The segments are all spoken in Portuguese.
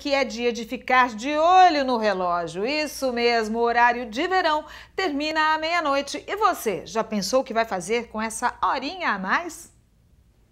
que é dia de ficar de olho no relógio. Isso mesmo, o horário de verão termina à meia-noite. E você, já pensou o que vai fazer com essa horinha a mais?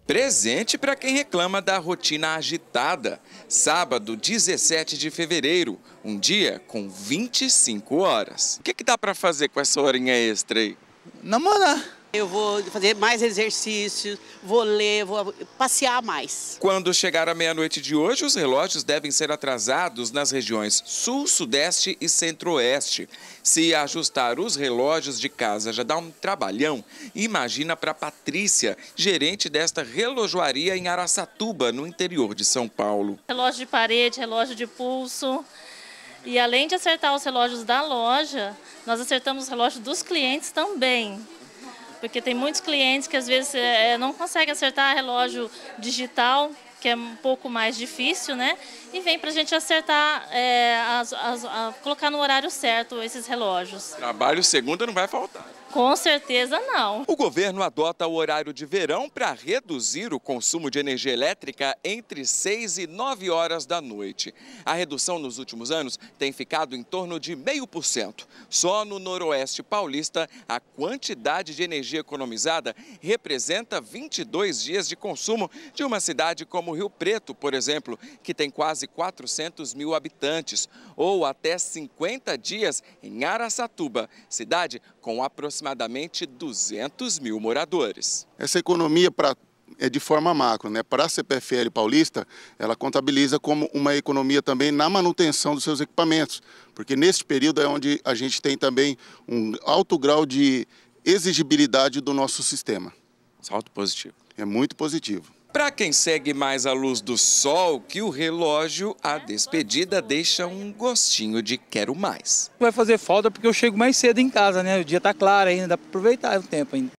Presente para quem reclama da rotina agitada. Sábado, 17 de fevereiro, um dia com 25 horas. O que, que dá para fazer com essa horinha extra aí? Namorar. Eu vou fazer mais exercícios, vou ler, vou passear mais. Quando chegar a meia-noite de hoje, os relógios devem ser atrasados nas regiões Sul, Sudeste e Centro-Oeste. Se ajustar os relógios de casa já dá um trabalhão, imagina para Patrícia, gerente desta relojoaria em Araçatuba, no interior de São Paulo. Relógio de parede, relógio de pulso, e além de acertar os relógios da loja, nós acertamos os relógios dos clientes também porque tem muitos clientes que às vezes é, não conseguem acertar relógio digital que é um pouco mais difícil, né? E vem para a gente acertar, é, as, as, a, colocar no horário certo esses relógios. Trabalho segunda não vai faltar. Com certeza não. O governo adota o horário de verão para reduzir o consumo de energia elétrica entre 6 e 9 horas da noite. A redução nos últimos anos tem ficado em torno de 0,5%. Só no noroeste paulista, a quantidade de energia economizada representa 22 dias de consumo de uma cidade como como Rio Preto, por exemplo, que tem quase 400 mil habitantes, ou até 50 dias em Araçatuba, cidade com aproximadamente 200 mil moradores. Essa economia é de forma macro, né? Para a CPFL paulista, ela contabiliza como uma economia também na manutenção dos seus equipamentos, porque neste período é onde a gente tem também um alto grau de exigibilidade do nosso sistema. Salto positivo. É muito positivo. Para quem segue mais a luz do sol que o relógio, a despedida deixa um gostinho de quero mais. Vai fazer falta porque eu chego mais cedo em casa, né? O dia tá claro ainda, dá para aproveitar o tempo ainda.